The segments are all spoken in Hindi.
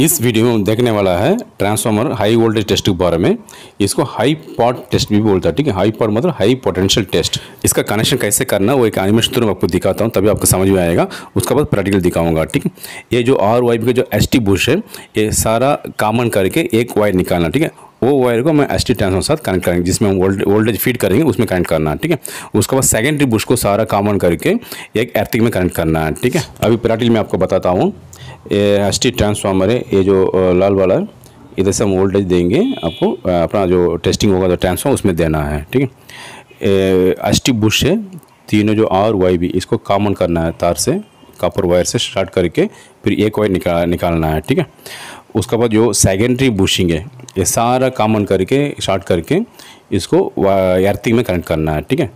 इस वीडियो में देखने वाला है ट्रांसफार्मर हाई वोल्टेज टेस्ट के बारे में इसको हाई पॉट टेस्ट भी बोलता है ठीक है हाई पॉट मतलब हाई पोटेंशियल टेस्ट इसका कनेक्शन कैसे करना वो एक एनिमेशन थ्रू मैं आपको दिखाता हूँ तभी आपको समझ में आएगा उसके बाद प्रैक्टिकल दिखाऊंगा ठीक है ये जो आर वाई का जो एस टी बुश है ये सारा कामन करके एक वायर निकालना ठीक है वो वायर को हमें एस टी ट्रांसफॉर्म के साथ कनेक्ट करेंगे जिसमें हम वोल्ट वोल्टेज फीड करेंगे उसमें कनेक्ट करना है ठीक है उसके बाद सेकेंडरी बुश को सारा कामन करके एक एर्थिक में कनेक्ट करना है ठीक है अभी पैराटिल में आपको बताता हूँ एस टी ट्रांसफार्मर है ये जो लाल वाला है इधर से हम वोल्टेज देंगे आपको अपना जो टेस्टिंग होगा जो ट्रांसफॉर्म उसमें देना है ठीक है एस टी बुश है तीनों जो आर वाई भी इसको कामन करना है तार से कापर वायर से स्टार्ट करके फिर एक वायर निकाल निकालना है ठीक है उसके बाद जो सेकेंडरी बुशिंग है ये सारा कॉमन करके शॉर्ट करके इसको अर्थिंग में कनेक्ट करना है ठीक है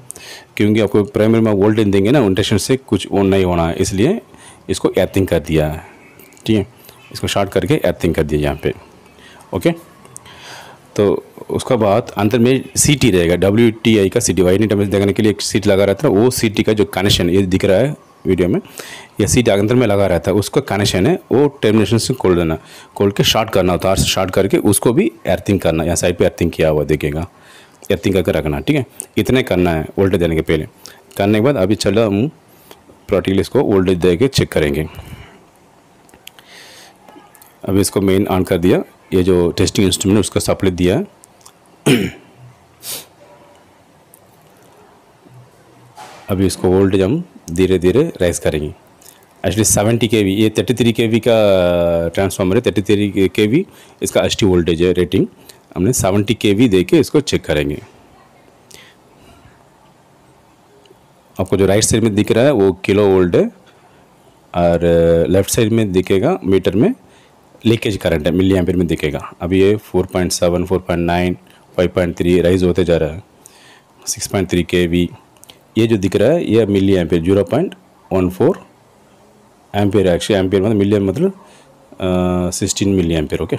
क्योंकि आपको प्राइमरी में वोल्टेज देंगे ना इंटेशन से कुछ ऑन नहीं होना है इसलिए इसको अर्थिंग कर दिया है ठीक है इसको शॉर्ट करके अर्थिंग कर दिया यहाँ पे ओके तो उसका बाद अंतर में सी टी रहेगा डब्ल्यू टी आई का सी टी वाई देखने के लिए एक सीट लगा रहता है वो सी टी का जो कनेक्शन ये दिख रहा है वीडियो में या सीट अंदर में लगा रहता है उसका कनेक्शन है वो टर्मिनेशन से खोल देना खोल के शार्ट करना होता है शार्ट करके उसको भी अर्थिंग करना या साइड पर अर्थिंग किया हुआ देखेगा अर्थिंग करके रखना ठीक है इतने करना है वोल्टेज देने के पहले करने के बाद अभी चलो हम प्रैक्टिकली इसको वोल्टेज दे के चेक करेंगे अभी इसको मेन ऑन कर दिया ये जो टेस्टिंग इंस्ट्रूमेंट उसका सप्लाई दिया है अभी इसको वोल्टेज हम धीरे धीरे राइज करेंगी एक्चुअली सेवेंटी के वी ये थर्टी थ्री के वी का ट्रांसफार्मर uh, है थर्टी थ्री के वी इसका टी वोल्टेज है रेटिंग हमने सेवेंटी के वी दे के इसको चेक करेंगे आपको जो राइट साइड में दिख रहा है वो किलो वोल्ट है और लेफ्ट uh, साइड में दिखेगा मीटर में लीकेज करंट है मिली एम्पियर में दिखेगा अभी ये four four point point seven nine five point three rise होते जा रहा है six point three K V ये जो दिख रहा है ये milli ampere zero point one four ampere actually ampere मतलब मिलियन मतलब sixteen milli ampere okay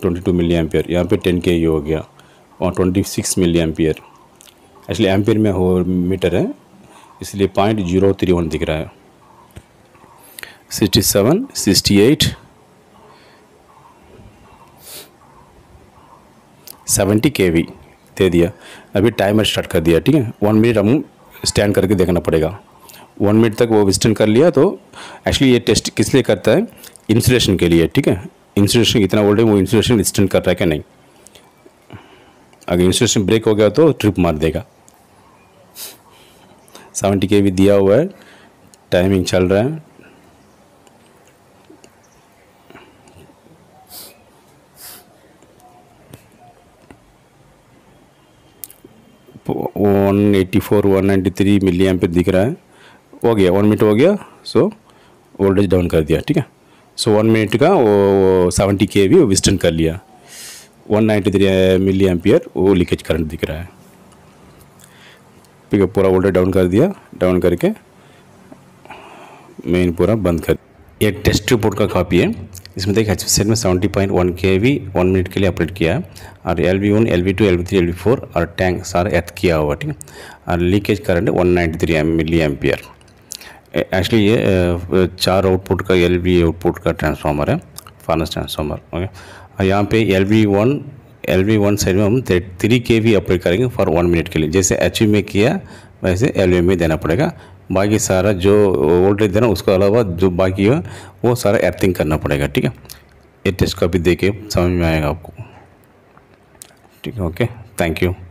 twenty two milli ampere यहाँ पे टेन के ये हो गया और twenty six milli ampere actually ampere में हो मीटर है इसलिए पॉइंट जीरो थ्री वन दिख रहा है sixty seven sixty eight seventy K V दे दिया अभी टाइमर स्टार्ट कर दिया ठीक है वन मिनट हम स्टैंड करके देखना पड़ेगा वन मिनट तक वो स्टैंड कर लिया तो एक्चुअली ये टेस्ट किस लिए करता है इंसुलेशन के लिए ठीक है इंसुलेशन कितना है वो इंसुलेशन स्टैंड कर रहा है क्या नहीं अगर इंसुलेशन ब्रेक हो गया तो ट्रिप मार देगा सेवेंटी के भी दिया हुआ है टाइमिंग चल रहा है one eighty four one ninety three milli M पे दिख रहा है हो गया वन मिनट हो गया सो वोल्टेज डाउन कर दिया ठीक है सो वन मिनट का वो सेवेंटी के भी विस्टन कर लिया one ninety three milli ampere वो लीकेज करंट दिख रहा है ठीक है पूरा वोल्टेज डाउन कर दिया डाउन करके मेन पूरा बंद कर एक टेस्ट रिपोर्ट का कॉपी है इसमें देखिए एच सेट में seventy point one K V one minute के लिए अपडेट किया है और L V one L V two L V three L V four और टैंक सारा एथ किया हुआ ठीक है और leakage current one ninety three M milli or actually ये चार आउटपुट का एल वी आउटपुट का ट्रांसफार्मर है फारनेस ट्रांसफार्मर ओके और यहाँ पे L V one L V one side में हम थ्री के वी अपडेट करेंगे फॉर वन मिनट के लिए जैसे एच वी में किया वैसे एल वी में देना पड़ेगा बाकी सारा जो वोल्टेज देना उसके अलावा जो बाकी है वो सारा अर्थिंग करना पड़ेगा ठीक है ये टेस्ट कॉपी दे के समझ में आएगा आपको ठीक है ओके थैंक यू